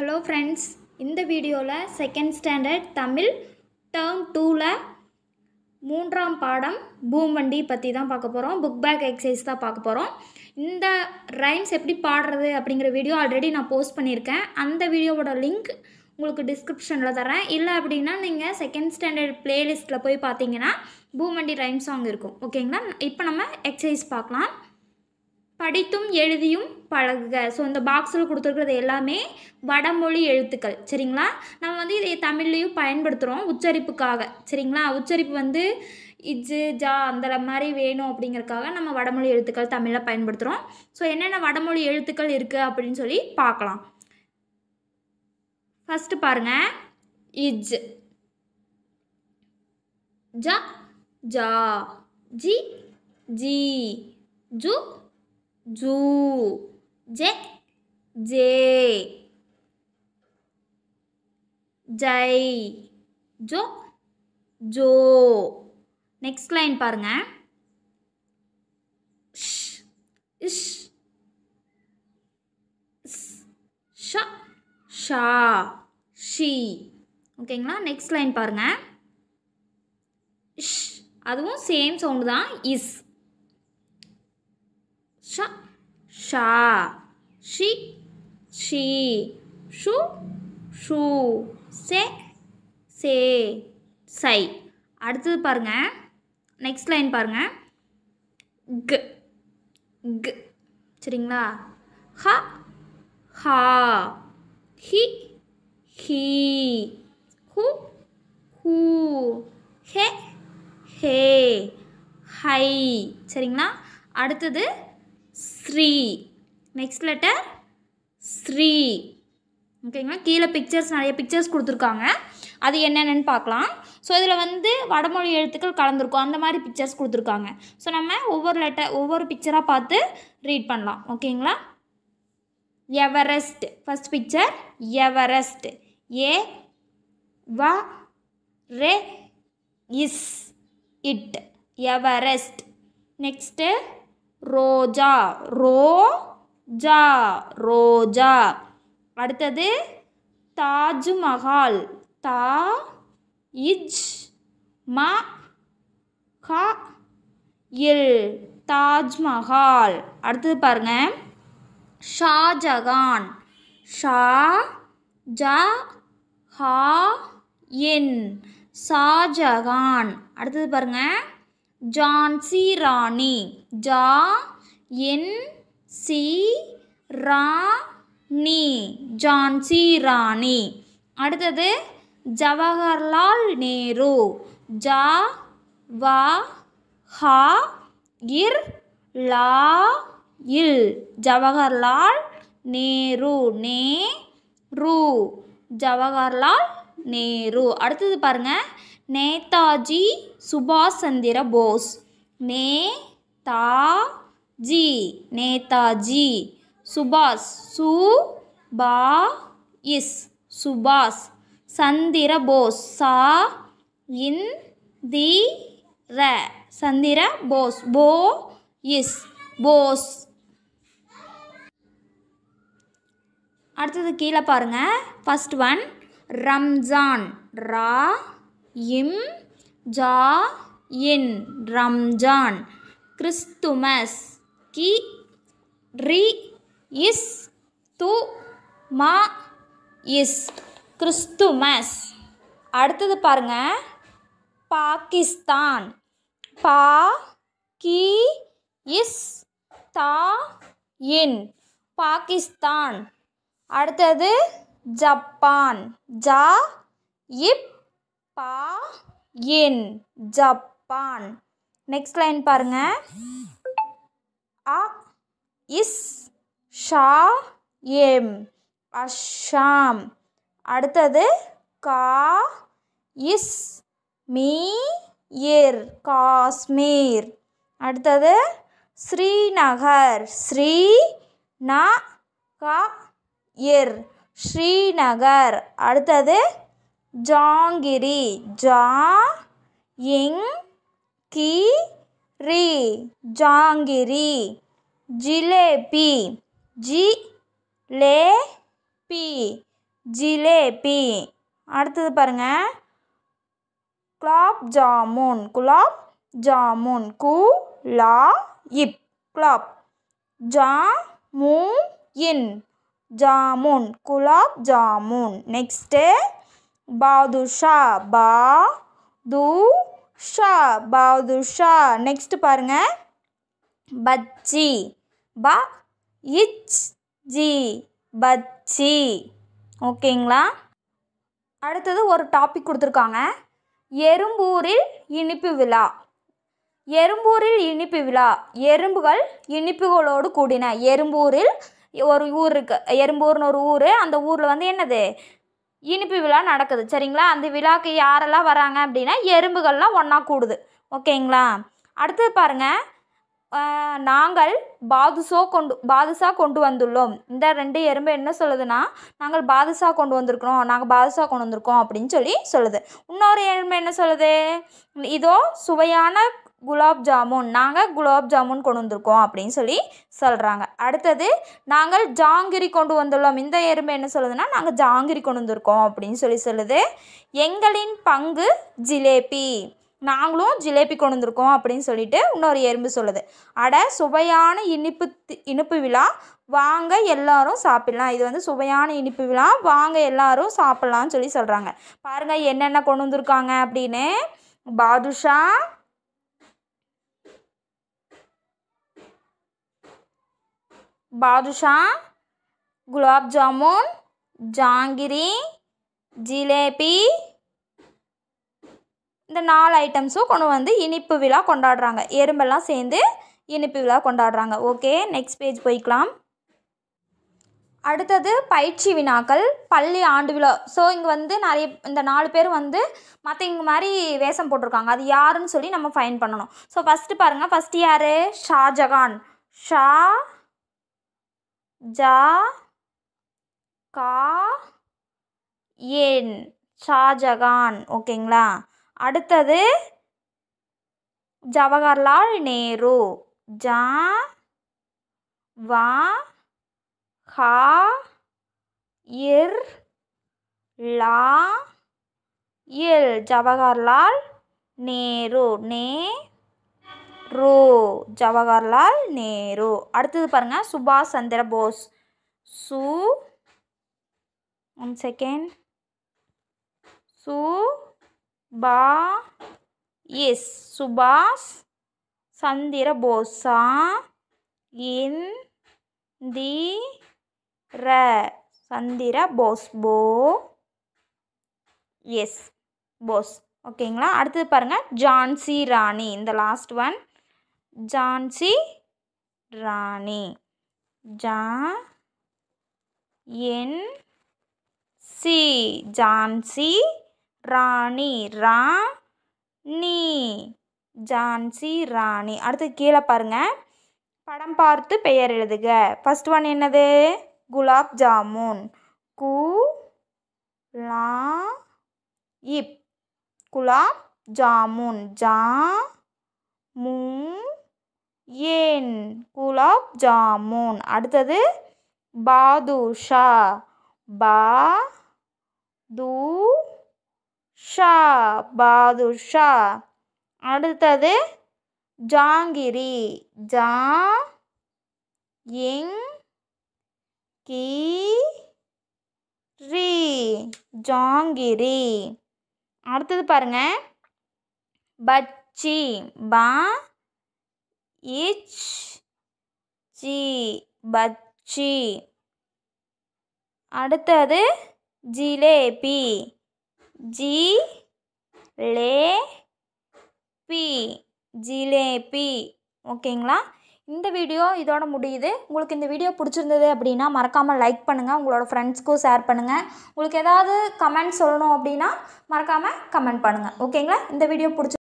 hello friends இந்த வீடியோவில் second standard Tamil term டூவில் மூன்றாம் பாடம் பூம்பண்டி பற்றி தான் பார்க்க போகிறோம் புக் பேக் எக்ஸசைஸ் தான் பார்க்க போகிறோம் இந்த ரைம்ஸ் எப்படி பாடுறது அப்படிங்கிற வீடியோ ஆல்ரெடி நான் போஸ்ட் பண்ணியிருக்கேன் அந்த வீடியோவோட லிங்க் உங்களுக்கு டிஸ்கிரிப்ஷனில் தரேன் இல்லை அப்படின்னா நீங்கள் செகண்ட் ஸ்டாண்டர்ட் ப்ளேலிஸ்ட்டில் போய் பார்த்தீங்கன்னா பூமண்டி ரைம் சாங் இருக்கும் ஓகேங்களா இப்போ நம்ம எக்ஸசைஸ் பார்க்கலாம் படித்தும் எழுதியும் பழகுக ஸோ இந்த பாக்ஸில் கொடுத்துருக்கிறது எல்லாமே வடமொழி எழுத்துக்கள் சரிங்களா நம்ம வந்து இதை தமிழ்லேயும் பயன்படுத்துகிறோம் உச்சரிப்புக்காக சரிங்களா உச்சரிப்பு வந்து இஜ்ஜு ஜா அந்த மாதிரி வேணும் அப்படிங்கிறக்காக நம்ம வடமொழி எழுத்துக்கள் தமிழில் பயன்படுத்துகிறோம் ஸோ என்னென்ன வடமொழி எழுத்துக்கள் இருக்குது அப்படின்னு சொல்லி பார்க்கலாம் ஃபஸ்ட்டு பாருங்கள் இஜ் ஜ ஜா ஜி ஜி ஜு ஜூ ஜெ ஜே ஜை ஜோ ஜோ நெக்ஸ்ட் லைன் பாருங்க ஷ் இஷ் ஷ ஷா ஷி ஓகேங்களா நெக்ஸ்ட் லைன் பாருங்க இஷ் அதுவும் சேம் சவுண்டு தான் இஸ் ஷா ஷி ஷி ஷு ஷூ சே சே சை அடுத்தது பாருங்கள் நெக்ஸ்ட் லைன் பாருங்கள் க க சரிங்களா ஹ ஹா ஹி ஹி ஹு ஹூ ஹே ஹே ஹை சரிங்களா அடுத்தது ஸ்ரீ நெக்ஸ்ட் லெட்டர் ஸ்ரீ ஓகேங்களா கீழே பிக்சர்ஸ் நிறைய பிக்சர்ஸ் கொடுத்துருக்காங்க அது என்னென்னு பார்க்கலாம் ஸோ இதில் வந்து வடமொழி எழுத்துக்கள் கலந்துருக்கும் அந்த மாதிரி பிக்சர்ஸ் கொடுத்துருக்காங்க ஸோ நம்ம ஒவ்வொரு லெட்டர் ஒவ்வொரு பிக்சராக பார்த்து ரீட் பண்ணலாம் ஓகேங்களா எவரெஸ்ட் ஃபஸ்ட் பிக்சர் எவரெஸ்ட் ஏ வ ரெ இஸ் இட் எவரெஸ்ட் நெக்ஸ்ட்டு ரோஜா ரோ ஜா ரோஜா அடுத்தது தாஜ்மஹால் தா இஜ் ம க இல் தாஜ்மஹால் அடுத்தது பாருங்க ஷாஜகான் ஷா ஜ ஹா இன் ஷாஜகான் அடுத்தது பாருங்கள் ஜான்சி ராணி ஜா என் சி ரா நீ ஜான்சி ராணி அடுத்தது ஜவஹர்லால் நேரு ஜா வா ஹா இர் லா இல் ஜவஹர்லால் நேரு நே ரூ ஜவஹர்லால் நேரு அடுத்தது பாருங்கள் நேதாஜி சுபாஷ் சந்திர போஸ் நே தா ஜி நேதாஜி சுபாஷ் சு பா இஸ் சுபாஷ் சந்திர போஸ் சா இன் தி ர சந்திர போஸ் போ இஸ் போஸ் அடுத்தது கீழே பாருங்கள் ஃபஸ்ட் ஒன் ரம்ஜான் ரா இம் ஜா இன் ரம்ஜான் கிறிஸ்துமஸ் கி ரி இஸ் து மா இஸ் கிறிஸ்துமஸ் அடுத்தது பாருங்க பாகிஸ்தான் பா கி இஸ் தா இன் பாகிஸ்தான் அடுத்தது ஜப்பான் ஜா இப் பா என் ஜப்பான் நெக்ஸ்ட் லைன் பாருங்க அ இஸ் ஷா எம் அஷாம் அடுத்தது கா இஸ் மீ இர் காஷ்மீர் அடுத்தது ஸ்ரீநகர் ஸ்ரீ ந க இர் ஸ்ரீநகர் அடுத்தது ஜாங்கிரி ஜா இங் கி ரி ஜாங்கிரி ஜிலேபி ஜி லே பி ஜிலேபி அடுத்தது பாருங்கள் குலாப் ஜாமுன் குலாப் ஜாமுன் கு லா இப் குலாப் ஜா மூ இன் ஜாமுன் குலாப் ஜாமுன் நெக்ஸ்ட்டு பாதுஷா பா து ஷா பாதுஷா நெக்ஸ்ட் பாருங்க பச்சி பா இச் ஜி பச்சி ஓகேங்களா அடுத்தது ஒரு டாபிக் கொடுத்துருக்காங்க எறும்பூரில் இனிப்பு விழா எறும்பூரில் இனிப்பு விழா எறும்புகள் இனிப்புகளோடு கூடின எறும்பூரில் ஒரு ஊர் இருக்குது எறும்பூர்னு ஒரு ஊர் அந்த ஊரில் வந்து என்னது இனிப்பு விழா நடக்குது சரிங்களா அந்த விழாக்கு யாரெல்லாம் வராங்க அப்படின்னா எறும்புகள்லாம் ஒன்றா கூடுது ஓகேங்களா அடுத்தது பாருங்கள் நாங்கள் பாதுசோ கொண்டு பாதுஷா கொண்டு வந்துள்ளோம் இந்த ரெண்டு எறும்பு என்ன சொல்லுதுன்னா நாங்கள் பாதுஷா கொண்டு வந்திருக்கிறோம் நாங்கள் பாதுஷா கொண்டு வந்திருக்கோம் அப்படின்னு சொல்லி சொல்லுது இன்னொரு எறும்பு என்ன சொல்லுது இதோ சுவையான குலாப் ஜாமுன் நாங்கள் குலாப் ஜாமுன் கொண்டு வந்திருக்கோம் அப்படின்னு சொல்லி சொல்கிறாங்க அடுத்தது நாங்கள் ஜாங்கிரி கொண்டு வந்துள்ளோம் இந்த எறும்பு என்ன சொல்லுதுன்னா நாங்கள் ஜாங்கிரி கொண்டு வந்திருக்கோம் அப்படின்னு சொல்லி சொல்லுது எங்களின் பங்கு ஜிலேபி நாங்களும் ஜிலேபி கொண்டு வந்திருக்கோம் அப்படின்னு சொல்லிட்டு இன்னொரு எறும்பு சொல்லுது அட சுவையான இனிப்பு இனிப்பு விழா வாங்க எல்லாரும் சாப்பிடலாம் இது வந்து சுவையான இனிப்பு விழா வாங்க எல்லாரும் சாப்பிட்லான்னு சொல்லி சொல்கிறாங்க பாருங்கள் என்னென்ன கொண்டு வந்திருக்காங்க அப்படின்னு பாதுஷா பாதுஷா குலாப் ஜாமுன் ஜாங்கிரி ஜிலேபி இந்த நாலு ஐட்டம்ஸும் கொண்டு வந்து இனிப்பு விழா கொண்டாடுறாங்க எறும்பெல்லாம் சேர்ந்து இனிப்பு விழா கொண்டாடுறாங்க ஓகே நெக்ஸ்ட் பேஜ் போய்க்கலாம் அடுத்தது பயிற்சி வினாக்கள் பள்ளி ஆண்டு விழா ஸோ இங்கே வந்து நிறைய இந்த நாலு பேர் வந்து மற்ற இங்கே மாதிரி வேஷம் போட்டிருக்காங்க அது யாருன்னு சொல்லி நம்ம ஃபைன் பண்ணணும் ஸோ ஃபஸ்ட்டு பாருங்கள் ஃபஸ்ட்டு யார் ஷாஜகான் ஷா ஜா கா என் ஷாஜகான் ஓகேங்களா அடுத்தது ஜவஹர்லால் நேரு ஜா வா ஹா இர் லா இல் ஜவஹர்லால் நேரு நே நேரு ஜவஹர்லால் நேரு அடுத்தது பாருங்கள் சுபாஷ் சந்திர போஸ் சு ஒன் செகண்ட் சு பா எஸ் சுபாஷ் சந்திர போஸா இன் தி ர சந்திர போஸ் போ எஸ் போஸ் ஓகேங்களா அடுத்தது பாருங்கள் ஜான்சி ராணி இந்த லாஸ்ட் ஒன் ஜான்சி ராணி ஜா என் சி ஜான்சி ராணி ரா நீ ஜான்சி ராணி அடுத்து கீழே பாருங்கள் படம் பார்த்து பெயர் எழுதுக ஃபஸ்ட் ஒன் என்னது குலாப் ஜாமுன் கு லா இப் குலாப் ஜாமுன் ஜா மூ ஏன் குலாப் ஜாமுன் அடுத்தது பாதுஷா பா தூ ஷா பாதுஷா அடுத்தது ஜாங்கிரி ஜா இங் கி ரி ஜாங்கிரி அடுத்தது பாருங்க பச்சி பா இச் பச்சி அடுத்தது ஜிலேபி ஜி லே பி ஜிலேபி ஓகேங்களா இந்த வீடியோ இதோட முடியுது உங்களுக்கு இந்த வீடியோ பிடிச்சிருந்தது அப்படின்னா மறக்காமல் லைக் பண்ணுங்கள் உங்களோட ஃப்ரெண்ட்ஸ்க்கும் ஷேர் பண்ணுங்கள் உங்களுக்கு ஏதாவது கமெண்ட் சொல்லணும் அப்படின்னா மறக்காமல் கமெண்ட் பண்ணுங்கள் ஓகேங்களா இந்த வீடியோ பிடிச்சி